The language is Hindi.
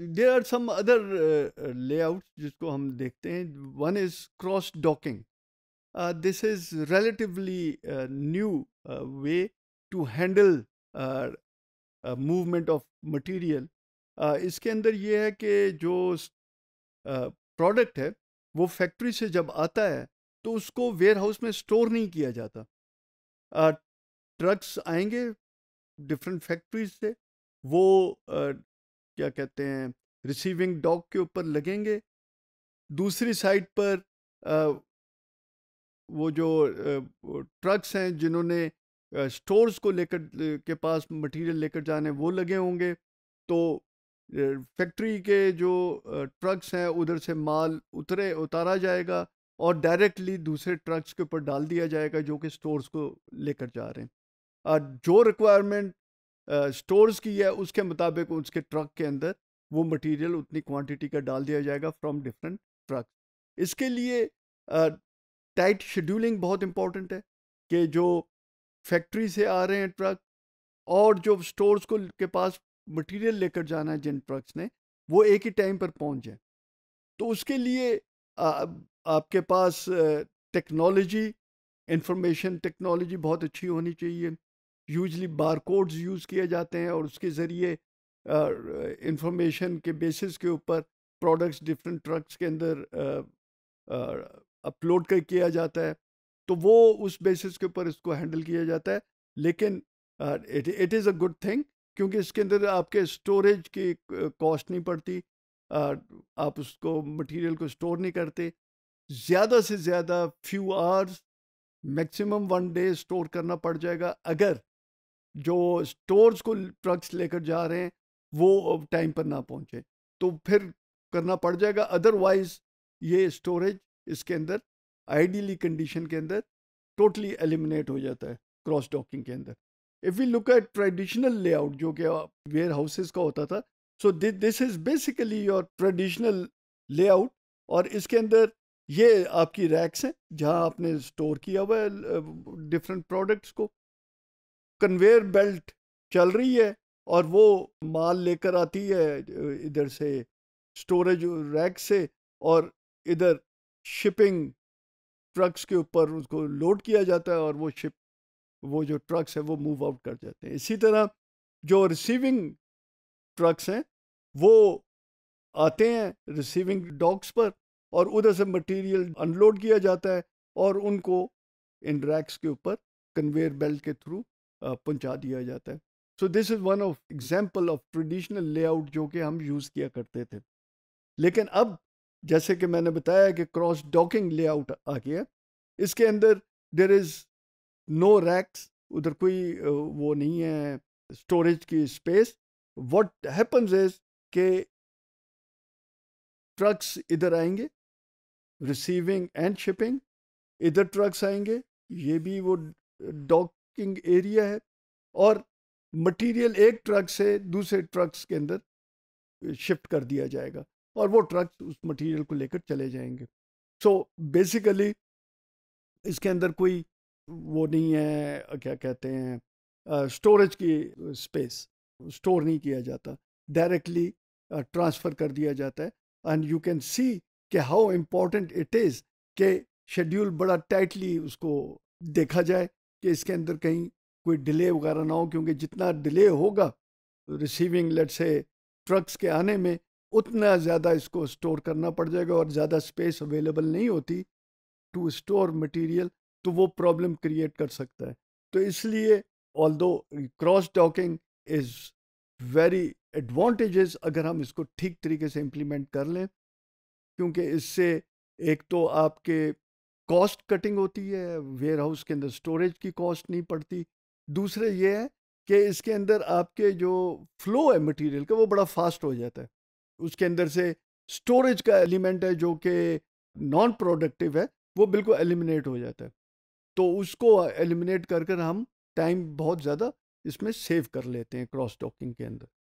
there are some other layout जिसको हम देखते हैं one is cross docking this is relatively new way to handle movement of material इसके अंदर ये है कि जो प्रोडक्ट uh, है वो फैक्ट्री से जब आता है तो उसको वेयर हाउस में स्टोर नहीं किया जाता ट्रक्स uh, आएंगे डिफरेंट फैक्ट्रीज से वो uh, क्या कहते हैं रिसीविंग डॉग के ऊपर लगेंगे दूसरी साइड पर आ, वो जो ट्रक्स हैं जिन्होंने स्टोर्स को लेकर के पास मटेरियल लेकर जाने वो लगे होंगे तो फैक्ट्री के जो ट्रक्स हैं उधर से माल उतरे उतारा जाएगा और डायरेक्टली दूसरे ट्रक्स के ऊपर डाल दिया जाएगा जो कि स्टोर्स को लेकर जा रहे हैं जो रिक्वायरमेंट स्टोर्स की है उसके मुताबिक उसके ट्रक के अंदर वो मटेरियल उतनी क्वांटिटी का डाल दिया जाएगा फ्रॉम डिफरेंट ट्रक इसके लिए टाइट शेड्यूलिंग बहुत इम्पोर्टेंट है कि जो फैक्ट्री से आ रहे हैं ट्रक और जो स्टोर्स को के पास मटेरियल लेकर जाना है जिन ट्रक्स ने वो एक ही टाइम पर पहुंच जाए तो उसके लिए आ, आपके पास टेक्नोलॉजी इंफॉर्मेशन टेक्नोलॉजी बहुत अच्छी होनी चाहिए यूजली बार कोड्स यूज़ किए जाते हैं और उसके ज़रिए इंफॉर्मेशन के बेसिस के ऊपर प्रोडक्ट्स डिफरेंट ट्रक्स के अंदर अपलोड कर किया जाता है तो वो उस बेसिस के ऊपर इसको हैंडल किया जाता है लेकिन it it is a good thing क्योंकि इसके अंदर आपके स्टोरेज की कॉस्ट नहीं पड़ती आप उसको मटेरियल को स्टोर नहीं करते ज़्यादा से ज़्यादा few hours maximum one day store करना पड़ जाएगा अगर जो स्टोर्स को ट्रक्स लेकर जा रहे हैं वो टाइम पर ना पहुंचे तो फिर करना पड़ जाएगा अदरवाइज ये स्टोरेज इसके अंदर आइडियली कंडीशन के अंदर टोटली एलिमिनेट हो जाता है क्रॉस डॉकिंग के अंदर if you look at traditional layout जो कि वेयर हाउसेज का होता था so this is basically your traditional layout और इसके अंदर ये आपकी रैक्स हैं जहाँ आपने स्टोर किया हुआ है डिफरेंट प्रोडक्ट्स को कन्वेयर बेल्ट चल रही है और वो माल लेकर आती है इधर से स्टोरेज रैक से और इधर शिपिंग ट्रक्स के ऊपर उसको लोड किया जाता है और वो शिप वो जो ट्रक्स है वो मूव आउट कर जाते हैं इसी तरह जो रिसीविंग ट्रक्स हैं वो आते हैं रिसीविंग डॉक्स पर और उधर से मटेरियल अनलोड किया जाता है और उनको इन रैक्स के ऊपर कन्वेयर बेल्ट के थ्रू पहुंचा दिया जाता है so this is one of example of traditional layout जो कि हम यूज़ किया करते थे लेकिन अब जैसे कि मैंने बताया कि क्रॉस डॉकिंग लेआउट आ गया इसके अंदर देर इज़ नो रैक्स उधर कोई वो नहीं है स्टोरेज की स्पेस वट हैपन्स इज के ट्रक्स इधर आएंगे रिसीविंग एंड शिपिंग इधर ट्रक्स आएंगे ये भी वो डॉक पार्किंग एरिया है और मटेरियल एक ट्रक से दूसरे ट्रक्स के अंदर शिफ्ट कर दिया जाएगा और वो ट्रक्स उस मटेरियल को लेकर चले जाएंगे सो so, बेसिकली इसके अंदर कोई वो नहीं है क्या कहते हैं स्टोरेज की स्पेस स्टोर नहीं किया जाता डायरेक्टली ट्रांसफ़र कर दिया जाता है एंड यू कैन सी कि हाउ इम्पोर्टेंट इट इज़ के शेड्यूल बड़ा टाइटली उसको देखा जाए कि इसके अंदर कहीं कोई डिले वगैरह ना हो क्योंकि जितना डिले होगा रिसीविंग लेट से ट्रक्स के आने में उतना ज़्यादा इसको स्टोर करना पड़ जाएगा और ज़्यादा स्पेस अवेलेबल नहीं होती टू स्टोर मटेरियल तो वो प्रॉब्लम क्रिएट कर सकता है तो इसलिए although cross docking is very advantages अगर हम इसको ठीक तरीके से इम्प्लीमेंट कर लें क्योंकि इससे एक तो आपके कॉस्ट कटिंग होती है वेयर हाउस के अंदर स्टोरेज की कॉस्ट नहीं पड़ती दूसरे ये है कि इसके अंदर आपके जो फ्लो है मटेरियल का वो बड़ा फास्ट हो जाता है उसके अंदर से स्टोरेज का एलिमेंट है जो कि नॉन प्रोडक्टिव है वो बिल्कुल एलिमिनेट हो जाता है तो उसको एलिमिनेट कर कर हम टाइम बहुत ज़्यादा इसमें सेव कर लेते हैं क्रॉस टॉकिंग के अंदर